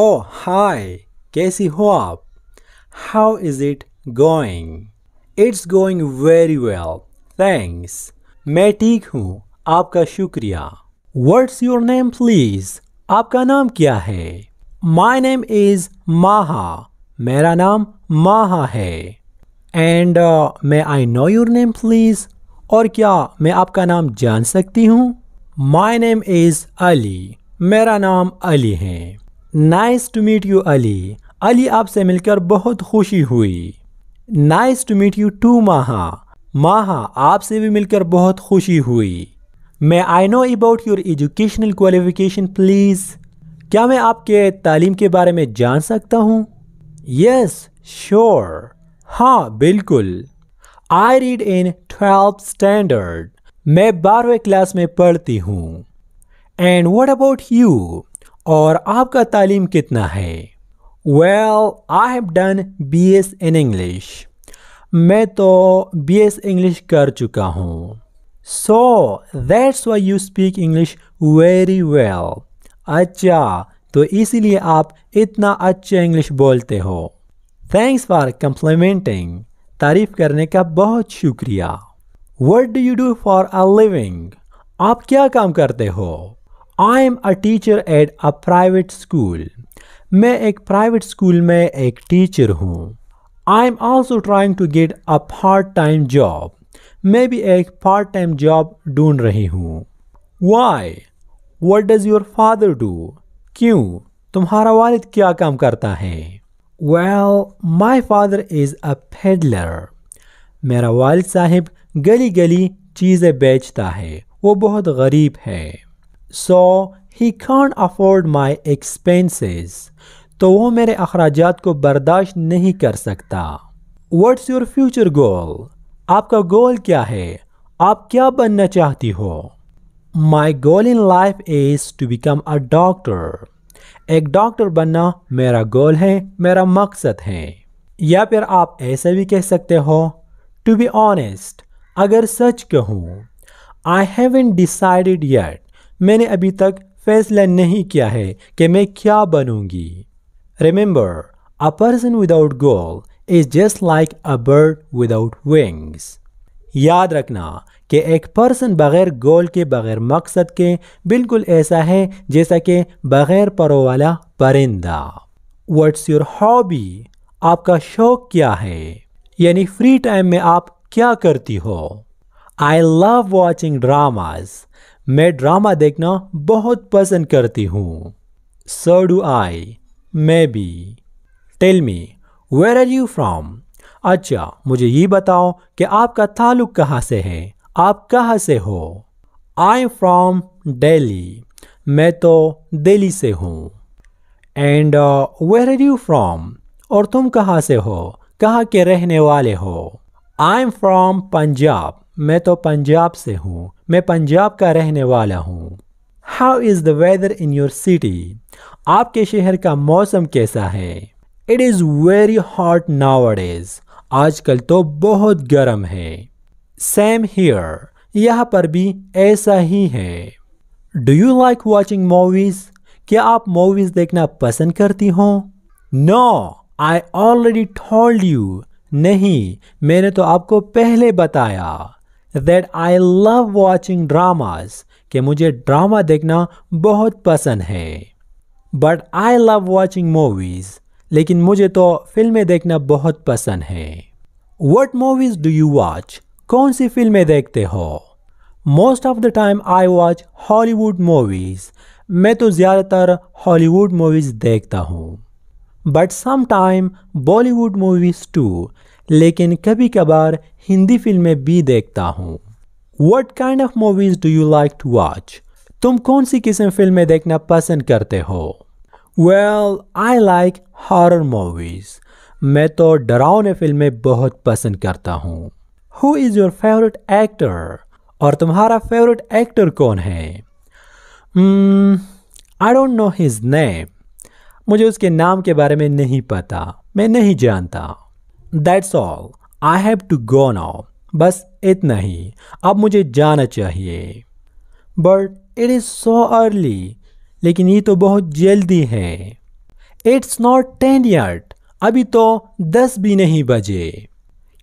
ओ हाय कैसी हो आप how is it going it's going very well thanks मैं ठीक हूँ आपका शुक्रिया व्हाट्स योर नेम प्लीज आपका नाम क्या है माई नेम इज माहा मेरा नाम माहा है and may I know your name please और क्या मैं आपका नाम जान सकती हूँ माई नेम इज़ अली मेरा नाम अली है nice to meet you Ali Ali आपसे मिलकर बहुत खुशी हुई nice to meet you too Maha Maha आपसे भी मिलकर बहुत खुशी हुई may I know about your educational qualification please क्या मैं आपके तालीम के बारे में जान सकता हूँ यस श्योर हाँ बिल्कुल I read in twelfth standard मैं बारहवें क्लास में पढ़ती हूँ एंड वट अबाउट यू और आपका तालीम कितना है well I have done B S in English मैं तो बी एस इंग्लिश कर चुका हूँ so that's why you speak English very well अच्छा तो इसीलिए आप इतना अच्छे इंग्लिश बोलते हो थैंक्स फॉर कंप्लीमेंटिंग तारीफ करने का बहुत शुक्रिया what do you do for a living आप क्या काम करते हो I am a teacher at a private school मैं एक प्राइवेट स्कूल में एक टीचर हूँ I am also trying to get a part time job मैं भी एक पार्ट टाइम जॉब ढूंढ रही हूँ why what does your father do क्यों तुम्हारा वालिद क्या काम करता है well my father is a फेडलर मेरा वालिद साहिब गली गली चीज़ें बेचता है वो बहुत गरीब है सो ही कान अफोर्ड माई एक्सपेंसेस तो वो मेरे अखराज को बर्दाश्त नहीं कर सकता वट्स योर फ्यूचर गोल आपका गोल क्या है आप क्या बनना चाहती हो my goal in life is to become a doctor एक डॉक्टर बनना मेरा गोल है मेरा मकसद है या फिर आप ऐसे भी कह सकते हो टू बी ऑनेस्ट अगर सच कहूँ आई हैवन डिसाइडेड येट मैंने अभी तक फैसला नहीं किया है कि मैं क्या बनूंगी remember a person without goal is just like a bird without wings याद रखना कि एक पर्सन बगैर गोल के बगैर मकसद के बिल्कुल ऐसा है जैसा कि बगैर परो वाला परिंदा वट्स योर हॉबी आपका शौक क्या है यानी फ्री टाइम में आप क्या करती हो आई लव वॉचिंग ड्रामाज़ मैं ड्रामा देखना बहुत पसंद करती हूँ so do I may be tell me where are you from अच्छा मुझे ये बताओ कि आपका ताल्लुक कहाँ से है आप कहाँ से हो आई फ्रॉम डेली मैं तो दिल्ली से हूँ and where are you from और तुम कहाँ से हो कहाँ के रहने वाले हो आई एम फ्रॉम पंजाब मैं तो पंजाब से हूँ मैं पंजाब का रहने वाला हूँ how is the weather in your city आपके शहर का मौसम कैसा है इट इज़ वेरी हॉट नावर आज आजकल तो बहुत गर्म है सेम हियर यहाँ पर भी ऐसा ही है do you like watching movies क्या आप मूवीज़ देखना पसंद करती हो no I already told you नहीं मैंने तो आपको पहले बताया that I love watching dramas कि मुझे ड्रामा देखना बहुत पसंद है but I love watching movies लेकिन मुझे तो फिल्में देखना बहुत पसंद है what movies do you watch कौन सी फिल्में देखते हो most of the time I watch Hollywood movies मैं तो ज़्यादातर हॉलीवुड मूवीज़ देखता हूँ but sometime Bollywood movies too लेकिन कभी कभार हिंदी फिल्में भी देखता हूँ what kind of movies do you like to watch तुम कौन सी किस्म फिल्में देखना पसंद करते हो well I like horror movies मैं तो डरावने फिल्में बहुत पसंद करता हूँ who is your favourite actor और तुम्हारा फेवरेट एक्टर कौन है I don't know his name मुझे उसके नाम के बारे में नहीं पता मैं नहीं जानता that's all I have to go now बस इतना ही अब मुझे जाना चाहिए but it is so early लेकिन ये तो बहुत जल्दी है इट्स नॉट टेन यर्ट अभी तो दस भी नहीं बजे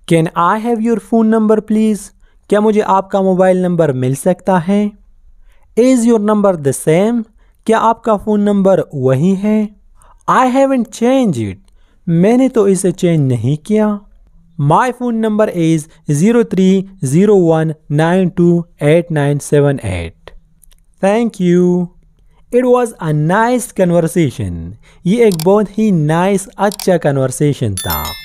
can I have your phone number please क्या मुझे आपका मोबाइल नंबर मिल सकता है is your number the same क्या आपका फ़ोन नंबर वही है आई हैवन चेंज इट मैंने तो इसे चेंज नहीं किया my phone number is zero three zero one nine two eight nine seven eight thank you it was a nice conversation ये एक बहुत ही नाइस अच्छा कन्वर्सेशन था